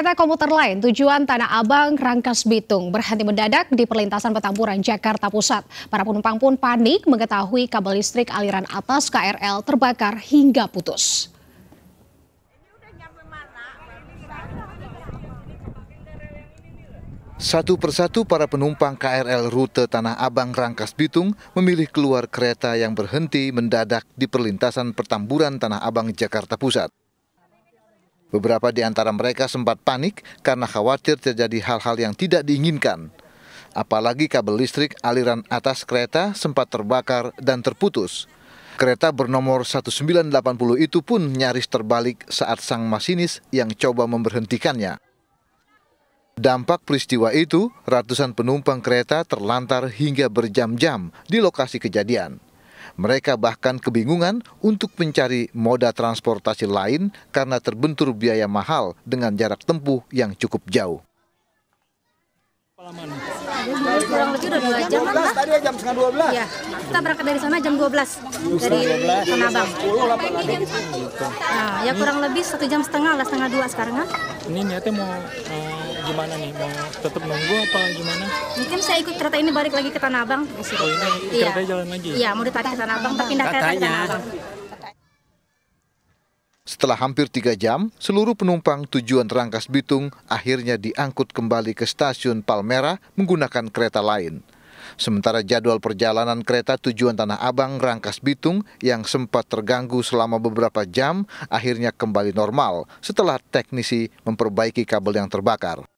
Kereta komuter lain tujuan Tanah Abang Rangkas Bitung berhenti mendadak di perlintasan Petamburan Jakarta Pusat. Para penumpang pun panik mengetahui kabel listrik aliran atas KRL terbakar hingga putus. Satu persatu para penumpang KRL rute Tanah Abang Rangkas Bitung memilih keluar kereta yang berhenti mendadak di perlintasan Pertamburan Tanah Abang Jakarta Pusat. Beberapa di antara mereka sempat panik karena khawatir terjadi hal-hal yang tidak diinginkan. Apalagi kabel listrik aliran atas kereta sempat terbakar dan terputus. Kereta bernomor 1980 itu pun nyaris terbalik saat sang masinis yang coba memberhentikannya. Dampak peristiwa itu, ratusan penumpang kereta terlantar hingga berjam-jam di lokasi kejadian. Mereka bahkan kebingungan untuk mencari moda transportasi lain karena terbentur biaya mahal dengan jarak tempuh yang cukup jauh. Kurang lebih udah 2 jam, lah. Tadi jam setengah 12. Iya. Kita berangkat dari sana jam 12. Dari Tanabang. Nah, ya kurang lebih satu jam setengah lah setengah dua sekarang kan. Ini niatnya mau eh, gimana nih? Mau tetap nunggu apa gimana? Mungkin saya ikut kereta ini balik lagi ke Tanah Abang. Oh ini iya. kereta jalan lagi? Iya, mau ditarik ke Tanah Abang, tapi pindah kereta ke Tanah Abang. Setelah hampir tiga jam, seluruh penumpang tujuan Rangkas Bitung akhirnya diangkut kembali ke stasiun Palmera menggunakan kereta lain. Sementara jadwal perjalanan kereta tujuan Tanah Abang Rangkas Bitung yang sempat terganggu selama beberapa jam akhirnya kembali normal setelah teknisi memperbaiki kabel yang terbakar.